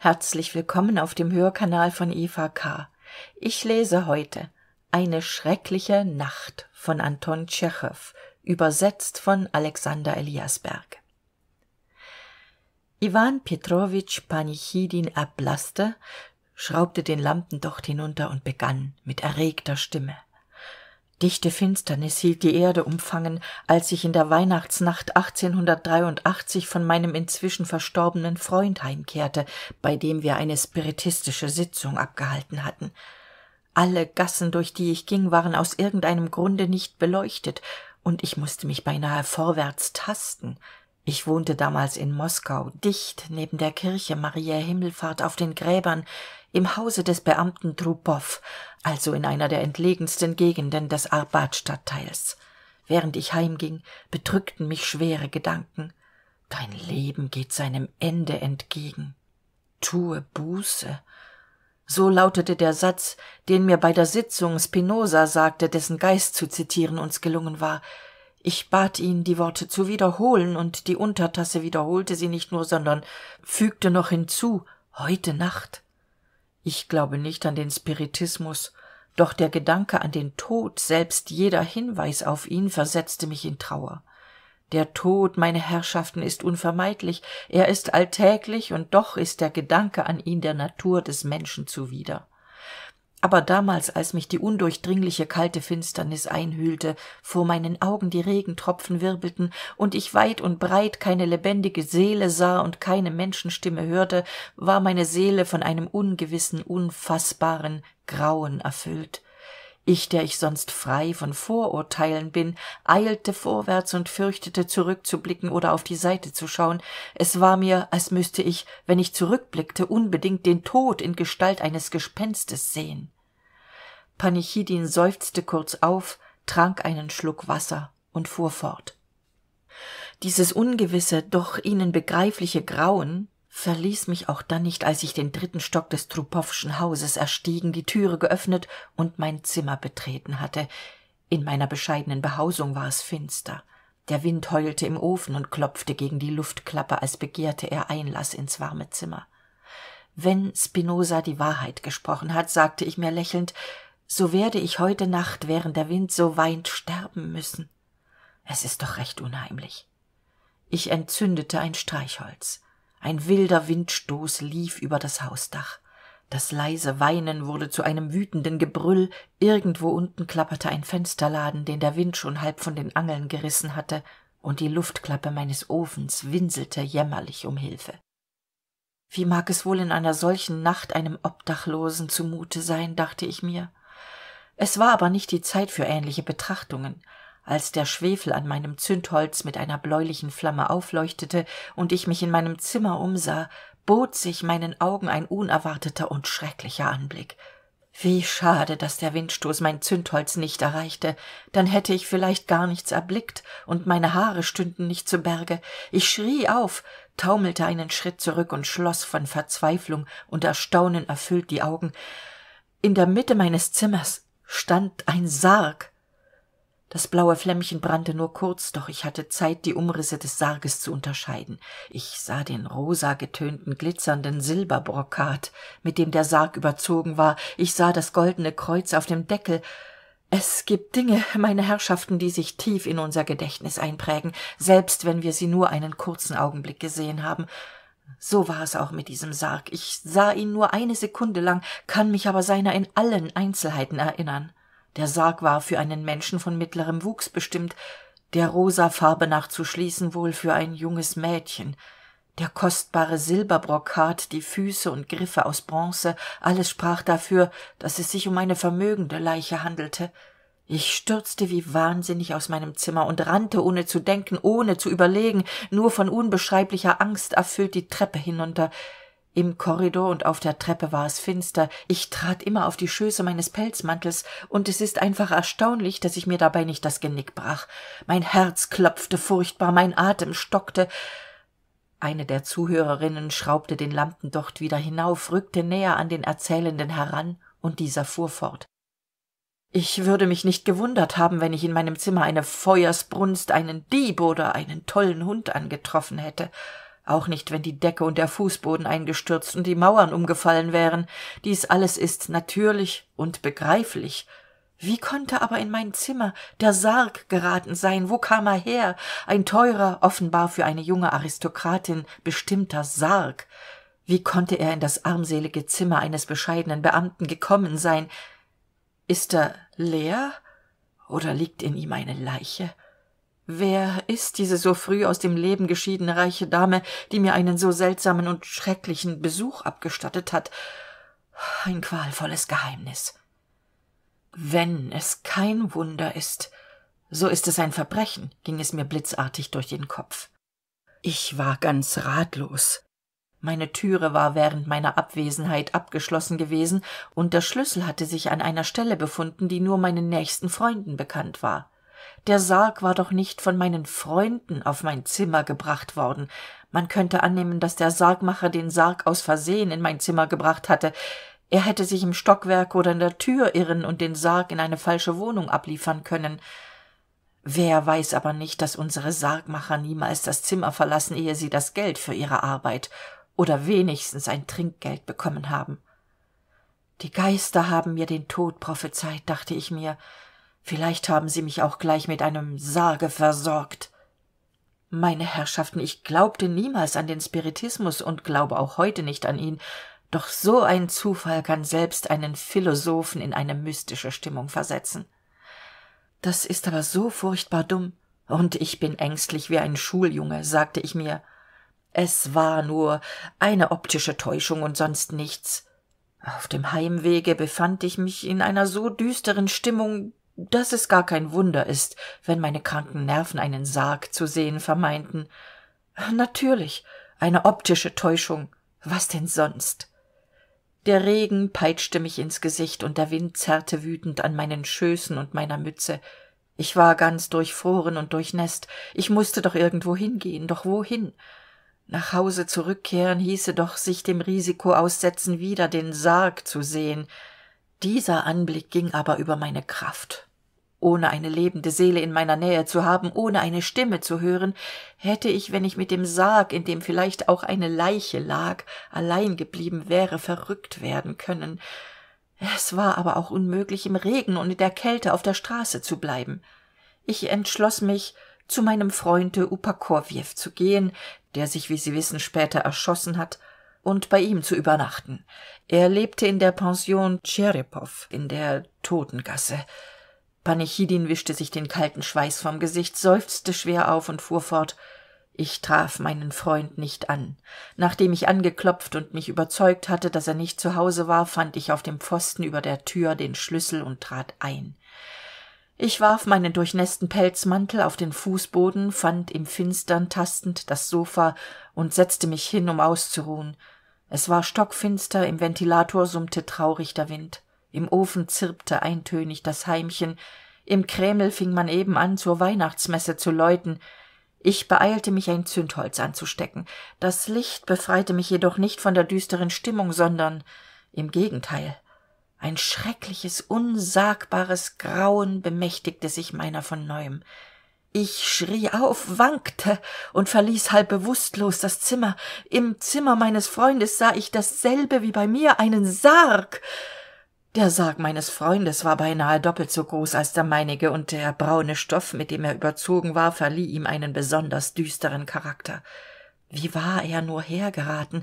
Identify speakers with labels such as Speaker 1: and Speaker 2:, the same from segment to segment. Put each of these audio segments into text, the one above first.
Speaker 1: Herzlich willkommen auf dem Hörkanal von Eva K. Ich lese heute Eine schreckliche Nacht von Anton Tschechow, übersetzt von Alexander Eliasberg. Iwan Petrowitsch Panichidin erblasste, schraubte den Lampendocht hinunter und begann mit erregter Stimme dichte finsternis hielt die erde umfangen als ich in der weihnachtsnacht 1883 von meinem inzwischen verstorbenen freund heimkehrte bei dem wir eine spiritistische sitzung abgehalten hatten alle gassen durch die ich ging waren aus irgendeinem grunde nicht beleuchtet und ich musste mich beinahe vorwärts tasten ich wohnte damals in moskau dicht neben der kirche Maria himmelfahrt auf den gräbern im hause des beamten also in einer der entlegensten gegenden des arbat stadtteils während ich heimging bedrückten mich schwere gedanken dein leben geht seinem ende entgegen tue buße so lautete der satz den mir bei der sitzung spinoza sagte dessen geist zu zitieren uns gelungen war ich bat ihn die worte zu wiederholen und die untertasse wiederholte sie nicht nur sondern fügte noch hinzu heute nacht ich glaube nicht an den spiritismus doch der gedanke an den tod selbst jeder hinweis auf ihn versetzte mich in trauer der tod meine herrschaften ist unvermeidlich er ist alltäglich und doch ist der gedanke an ihn der natur des menschen zuwider aber damals als mich die undurchdringliche kalte finsternis einhüllte vor meinen augen die regentropfen wirbelten und ich weit und breit keine lebendige seele sah und keine menschenstimme hörte war meine seele von einem ungewissen unfassbaren grauen erfüllt ich der ich sonst frei von vorurteilen bin eilte vorwärts und fürchtete zurückzublicken oder auf die seite zu schauen es war mir als müsste ich wenn ich zurückblickte unbedingt den tod in gestalt eines gespenstes sehen panichidin seufzte kurz auf trank einen schluck wasser und fuhr fort dieses ungewisse doch ihnen begreifliche grauen verließ mich auch dann nicht als ich den dritten stock des trupowschen hauses erstiegen die türe geöffnet und mein zimmer betreten hatte in meiner bescheidenen behausung war es finster der wind heulte im ofen und klopfte gegen die luftklappe als begehrte er Einlass ins warme zimmer wenn spinoza die wahrheit gesprochen hat sagte ich mir lächelnd so werde ich heute nacht während der wind so weint sterben müssen es ist doch recht unheimlich ich entzündete ein streichholz ein wilder windstoß lief über das hausdach das leise weinen wurde zu einem wütenden gebrüll irgendwo unten klapperte ein fensterladen den der wind schon halb von den angeln gerissen hatte und die luftklappe meines ofens winselte jämmerlich um hilfe wie mag es wohl in einer solchen nacht einem obdachlosen zumute sein dachte ich mir es war aber nicht die zeit für ähnliche betrachtungen als der schwefel an meinem zündholz mit einer bläulichen flamme aufleuchtete und ich mich in meinem zimmer umsah bot sich meinen augen ein unerwarteter und schrecklicher anblick wie schade dass der windstoß mein zündholz nicht erreichte dann hätte ich vielleicht gar nichts erblickt und meine haare stünden nicht zu berge ich schrie auf taumelte einen schritt zurück und schloss von verzweiflung und erstaunen erfüllt die augen in der mitte meines zimmers stand ein sarg das blaue flämmchen brannte nur kurz doch ich hatte zeit die umrisse des sarges zu unterscheiden ich sah den rosa getönten glitzernden silberbrokat mit dem der sarg überzogen war ich sah das goldene kreuz auf dem deckel es gibt dinge meine herrschaften die sich tief in unser gedächtnis einprägen selbst wenn wir sie nur einen kurzen augenblick gesehen haben so war es auch mit diesem sarg ich sah ihn nur eine sekunde lang kann mich aber seiner in allen einzelheiten erinnern der sarg war für einen menschen von mittlerem wuchs bestimmt der rosafarbe nach zu schließen wohl für ein junges mädchen der kostbare silberbrokat die füße und griffe aus bronze alles sprach dafür dass es sich um eine vermögende leiche handelte ich stürzte wie wahnsinnig aus meinem zimmer und rannte ohne zu denken ohne zu überlegen nur von unbeschreiblicher angst erfüllt die treppe hinunter im korridor und auf der treppe war es finster ich trat immer auf die schöße meines pelzmantels und es ist einfach erstaunlich daß ich mir dabei nicht das genick brach mein herz klopfte furchtbar mein atem stockte eine der zuhörerinnen schraubte den lampendocht wieder hinauf rückte näher an den erzählenden heran und dieser fuhr fort ich würde mich nicht gewundert haben wenn ich in meinem zimmer eine feuersbrunst einen dieb oder einen tollen hund angetroffen hätte auch nicht wenn die decke und der fußboden eingestürzt und die mauern umgefallen wären dies alles ist natürlich und begreiflich wie konnte aber in mein zimmer der sarg geraten sein wo kam er her ein teurer offenbar für eine junge aristokratin bestimmter sarg wie konnte er in das armselige zimmer eines bescheidenen beamten gekommen sein ist er leer oder liegt in ihm eine leiche wer ist diese so früh aus dem leben geschiedene reiche dame die mir einen so seltsamen und schrecklichen besuch abgestattet hat ein qualvolles geheimnis wenn es kein wunder ist so ist es ein verbrechen ging es mir blitzartig durch den kopf ich war ganz ratlos meine türe war während meiner abwesenheit abgeschlossen gewesen und der schlüssel hatte sich an einer stelle befunden die nur meinen nächsten freunden bekannt war der sarg war doch nicht von meinen freunden auf mein zimmer gebracht worden man könnte annehmen daß der sargmacher den sarg aus versehen in mein zimmer gebracht hatte er hätte sich im stockwerk oder in der Tür irren und den sarg in eine falsche wohnung abliefern können wer weiß aber nicht daß unsere sargmacher niemals das zimmer verlassen ehe sie das geld für ihre arbeit oder wenigstens ein trinkgeld bekommen haben die geister haben mir den tod prophezeit dachte ich mir vielleicht haben sie mich auch gleich mit einem sarge versorgt meine herrschaften ich glaubte niemals an den spiritismus und glaube auch heute nicht an ihn doch so ein zufall kann selbst einen philosophen in eine mystische stimmung versetzen das ist aber so furchtbar dumm und ich bin ängstlich wie ein schuljunge sagte ich mir es war nur eine optische täuschung und sonst nichts auf dem heimwege befand ich mich in einer so düsteren stimmung daß es gar kein wunder ist wenn meine kranken nerven einen sarg zu sehen vermeinten natürlich eine optische täuschung was denn sonst der regen peitschte mich ins gesicht und der wind zerrte wütend an meinen schößen und meiner mütze ich war ganz durchfroren und durchnässt. ich musste doch irgendwo hingehen doch wohin nach hause zurückkehren hieße doch sich dem risiko aussetzen wieder den sarg zu sehen dieser anblick ging aber über meine kraft ohne eine lebende seele in meiner nähe zu haben ohne eine stimme zu hören hätte ich wenn ich mit dem sarg in dem vielleicht auch eine leiche lag allein geblieben wäre verrückt werden können es war aber auch unmöglich im regen und in der kälte auf der straße zu bleiben ich entschloss mich zu meinem freunde upakowjew zu gehen der sich wie sie wissen später erschossen hat und bei ihm zu übernachten er lebte in der pension tscherepow in der totengasse panichidin wischte sich den kalten schweiß vom gesicht seufzte schwer auf und fuhr fort ich traf meinen freund nicht an nachdem ich angeklopft und mich überzeugt hatte dass er nicht zu hause war fand ich auf dem pfosten über der Tür den schlüssel und trat ein ich warf meinen durchnäßten pelzmantel auf den fußboden fand im finstern tastend das sofa und setzte mich hin um auszuruhen es war stockfinster im ventilator summte traurig der wind im ofen zirpte eintönig das heimchen im kreml fing man eben an zur weihnachtsmesse zu läuten ich beeilte mich ein zündholz anzustecken das licht befreite mich jedoch nicht von der düsteren stimmung sondern im gegenteil ein schreckliches unsagbares grauen bemächtigte sich meiner von neuem ich schrie auf wankte und verließ halb bewusstlos das zimmer im zimmer meines freundes sah ich dasselbe wie bei mir einen sarg der sarg meines freundes war beinahe doppelt so groß als der meinige und der braune stoff mit dem er überzogen war verlieh ihm einen besonders düsteren charakter wie war er nur hergeraten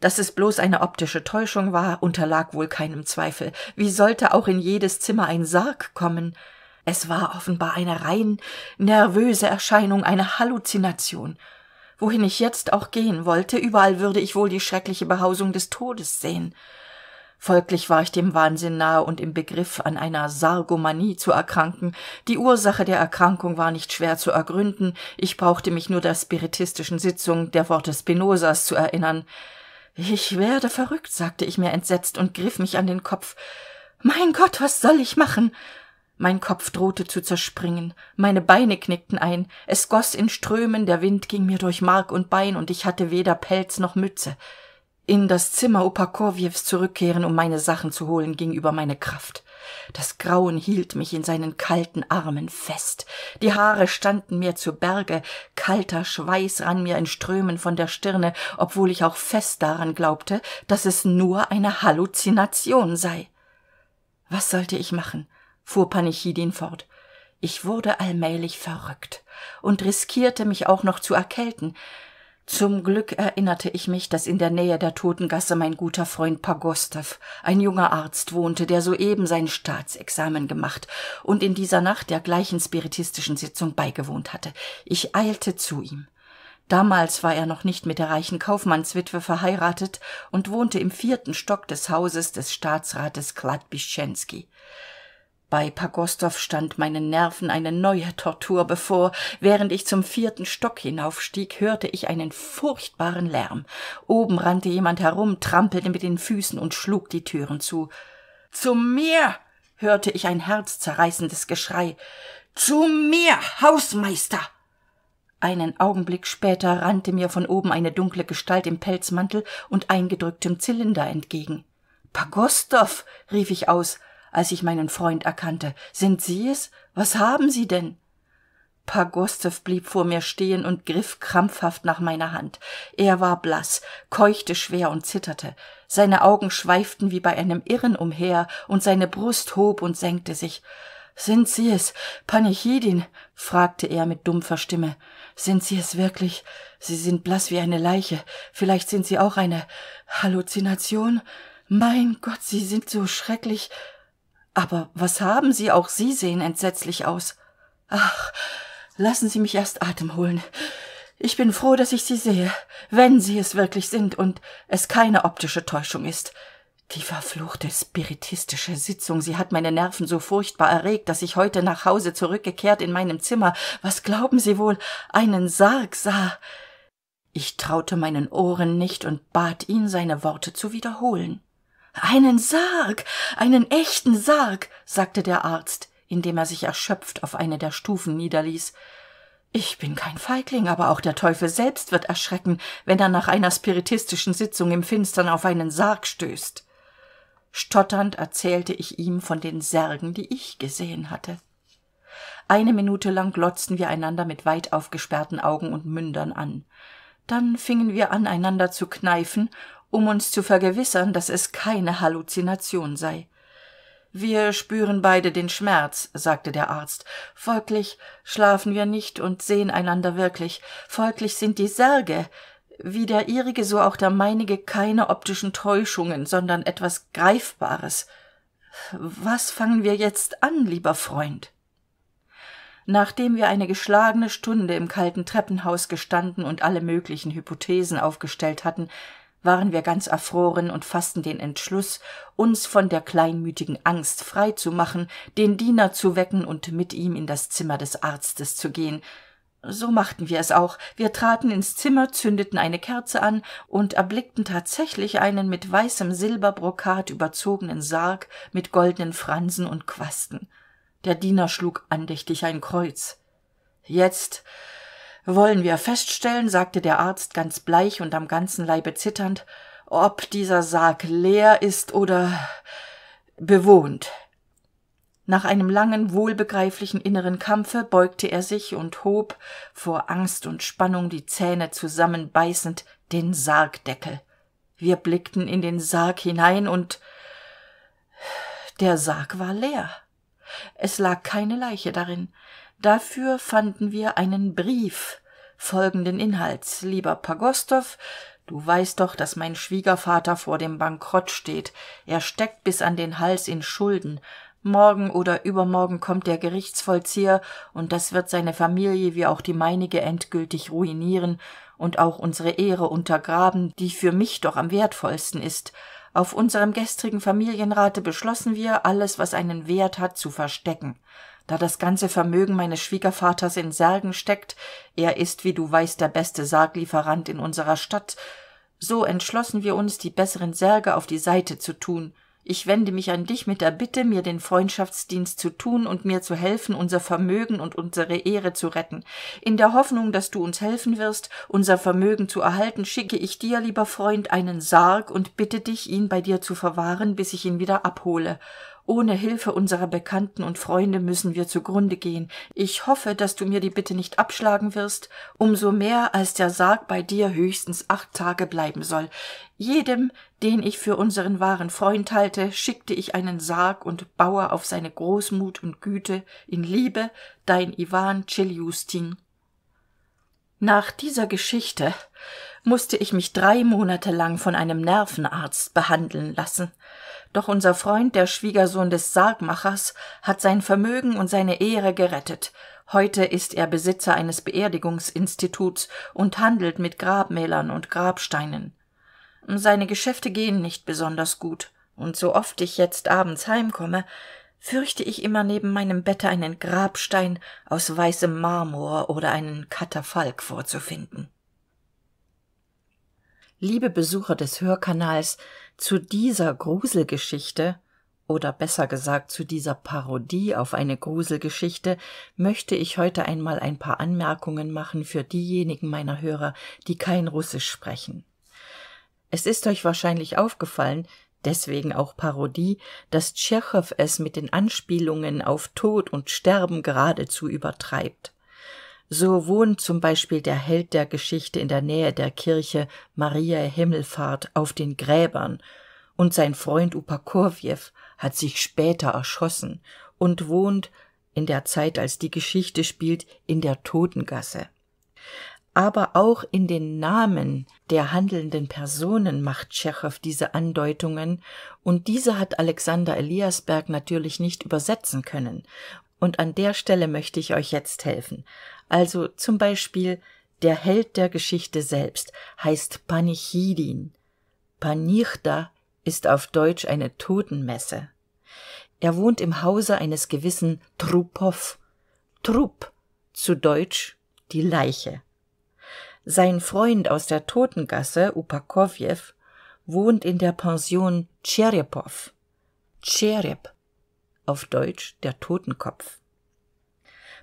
Speaker 1: Dass es bloß eine optische täuschung war unterlag wohl keinem zweifel wie sollte auch in jedes zimmer ein sarg kommen es war offenbar eine rein nervöse erscheinung eine halluzination wohin ich jetzt auch gehen wollte überall würde ich wohl die schreckliche behausung des todes sehen folglich war ich dem wahnsinn nahe und im begriff an einer sargomanie zu erkranken die ursache der erkrankung war nicht schwer zu ergründen ich brauchte mich nur der spiritistischen sitzung der worte spinozas zu erinnern ich werde verrückt sagte ich mir entsetzt und griff mich an den kopf mein gott was soll ich machen mein kopf drohte zu zerspringen meine beine knickten ein es goss in strömen der wind ging mir durch mark und bein und ich hatte weder pelz noch mütze in das zimmer opakowjews zurückkehren um meine sachen zu holen ging über meine kraft das grauen hielt mich in seinen kalten armen fest die haare standen mir zu berge kalter schweiß rann mir in strömen von der stirne obwohl ich auch fest daran glaubte dass es nur eine halluzination sei was sollte ich machen fuhr panichidin fort ich wurde allmählich verrückt und riskierte mich auch noch zu erkälten zum glück erinnerte ich mich dass in der nähe der totengasse mein guter freund pagostew ein junger arzt wohnte der soeben sein staatsexamen gemacht und in dieser nacht der gleichen spiritistischen sitzung beigewohnt hatte ich eilte zu ihm damals war er noch nicht mit der reichen kaufmannswitwe verheiratet und wohnte im vierten stock des hauses des staatsrates Kladbischensky bei pagostow stand meinen nerven eine neue tortur bevor während ich zum vierten stock hinaufstieg hörte ich einen furchtbaren lärm oben rannte jemand herum trampelte mit den füßen und schlug die Türen zu zu mir hörte ich ein herzzerreißendes geschrei zu mir hausmeister einen augenblick später rannte mir von oben eine dunkle gestalt im pelzmantel und eingedrücktem zylinder entgegen pagostow rief ich aus als ich meinen freund erkannte sind sie es was haben sie denn pagostow blieb vor mir stehen und griff krampfhaft nach meiner hand er war blass, keuchte schwer und zitterte seine augen schweiften wie bei einem irren umher und seine brust hob und senkte sich sind sie es panichidin fragte er mit dumpfer stimme sind sie es wirklich sie sind blass wie eine leiche vielleicht sind sie auch eine halluzination mein gott sie sind so schrecklich aber was haben sie auch sie sehen entsetzlich aus ach lassen sie mich erst atem holen ich bin froh dass ich sie sehe wenn sie es wirklich sind und es keine optische täuschung ist die verfluchte spiritistische sitzung sie hat meine nerven so furchtbar erregt dass ich heute nach hause zurückgekehrt in meinem zimmer was glauben sie wohl einen sarg sah ich traute meinen ohren nicht und bat ihn seine worte zu wiederholen einen sarg einen echten sarg sagte der arzt indem er sich erschöpft auf eine der stufen niederließ ich bin kein feigling aber auch der teufel selbst wird erschrecken wenn er nach einer spiritistischen sitzung im finstern auf einen sarg stößt stotternd erzählte ich ihm von den särgen die ich gesehen hatte eine minute lang glotzten wir einander mit weit aufgesperrten augen und mündern an dann fingen wir an einander zu kneifen um uns zu vergewissern daß es keine halluzination sei wir spüren beide den schmerz sagte der arzt folglich schlafen wir nicht und sehen einander wirklich folglich sind die särge wie der ihrige so auch der meinige keine optischen täuschungen sondern etwas greifbares was fangen wir jetzt an lieber freund nachdem wir eine geschlagene stunde im kalten treppenhaus gestanden und alle möglichen hypothesen aufgestellt hatten waren wir ganz erfroren und fassten den Entschluss, uns von der kleinmütigen angst frei zu machen den diener zu wecken und mit ihm in das zimmer des arztes zu gehen so machten wir es auch wir traten ins zimmer zündeten eine kerze an und erblickten tatsächlich einen mit weißem silberbrokat überzogenen sarg mit goldenen fransen und quasten der diener schlug andächtig ein kreuz jetzt wollen wir feststellen sagte der arzt ganz bleich und am ganzen leibe zitternd ob dieser sarg leer ist oder bewohnt nach einem langen wohlbegreiflichen inneren kampfe beugte er sich und hob vor angst und spannung die zähne zusammenbeißend den sargdeckel wir blickten in den sarg hinein und der sarg war leer es lag keine leiche darin dafür fanden wir einen brief folgenden inhalts lieber pagostow du weißt doch dass mein schwiegervater vor dem bankrott steht er steckt bis an den hals in schulden morgen oder übermorgen kommt der gerichtsvollzieher und das wird seine familie wie auch die meinige endgültig ruinieren und auch unsere ehre untergraben die für mich doch am wertvollsten ist auf unserem gestrigen familienrate beschlossen wir alles was einen wert hat zu verstecken da das ganze vermögen meines schwiegervaters in särgen steckt er ist wie du weißt der beste sarglieferant in unserer stadt so entschlossen wir uns die besseren särge auf die seite zu tun ich wende mich an dich mit der bitte mir den freundschaftsdienst zu tun und mir zu helfen unser vermögen und unsere ehre zu retten in der hoffnung daß du uns helfen wirst unser vermögen zu erhalten schicke ich dir lieber freund einen sarg und bitte dich ihn bei dir zu verwahren bis ich ihn wieder abhole ohne hilfe unserer bekannten und freunde müssen wir zugrunde gehen ich hoffe dass du mir die bitte nicht abschlagen wirst umso mehr als der sarg bei dir höchstens acht tage bleiben soll jedem den ich für unseren wahren freund halte schickte ich einen sarg und baue auf seine großmut und güte in liebe dein Ivan tschiljutin nach dieser geschichte musste ich mich drei monate lang von einem nervenarzt behandeln lassen doch unser freund der schwiegersohn des sargmachers hat sein vermögen und seine ehre gerettet heute ist er besitzer eines beerdigungsinstituts und handelt mit grabmälern und grabsteinen seine geschäfte gehen nicht besonders gut und so oft ich jetzt abends heimkomme fürchte ich immer neben meinem bette einen grabstein aus weißem marmor oder einen katafalk vorzufinden liebe Besucher des hörkanals zu dieser gruselgeschichte oder besser gesagt zu dieser parodie auf eine gruselgeschichte möchte ich heute einmal ein paar anmerkungen machen für diejenigen meiner hörer die kein russisch sprechen es ist euch wahrscheinlich aufgefallen deswegen auch parodie dass tschechow es mit den anspielungen auf tod und sterben geradezu übertreibt so wohnt zum Beispiel der Held der Geschichte in der Nähe der Kirche Maria Himmelfahrt auf den Gräbern, und sein Freund Upakowjew hat sich später erschossen und wohnt, in der Zeit, als die Geschichte spielt, in der Totengasse. Aber auch in den Namen der handelnden Personen macht Tschechow diese Andeutungen, und diese hat Alexander Eliasberg natürlich nicht übersetzen können, und an der Stelle möchte ich euch jetzt helfen also zum beispiel der held der geschichte selbst heißt panichidin panichta ist auf deutsch eine totenmesse er wohnt im hause eines gewissen Trupov. trupp zu deutsch die leiche sein freund aus der totengasse upakowjew wohnt in der pension tscherepow tscherep auf deutsch der totenkopf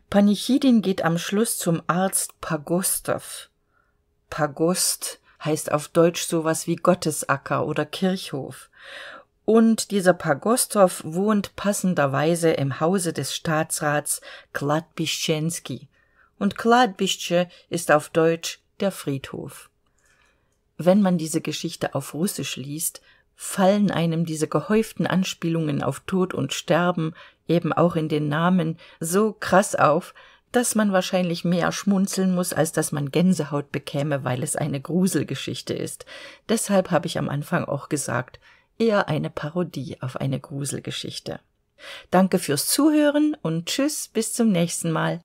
Speaker 1: panichidin geht am Schluss zum arzt pagostow Pagost heißt auf deutsch sowas wie gottesacker oder kirchhof und dieser pagostow wohnt passenderweise im hause des staatsrats kladbischensky und kladbische ist auf deutsch der friedhof wenn man diese geschichte auf russisch liest fallen einem diese gehäuften anspielungen auf tod und sterben eben auch in den namen so krass auf dass man wahrscheinlich mehr schmunzeln muss, als dass man gänsehaut bekäme weil es eine gruselgeschichte ist deshalb habe ich am anfang auch gesagt eher eine parodie auf eine gruselgeschichte danke fürs zuhören und Tschüss, bis zum nächsten mal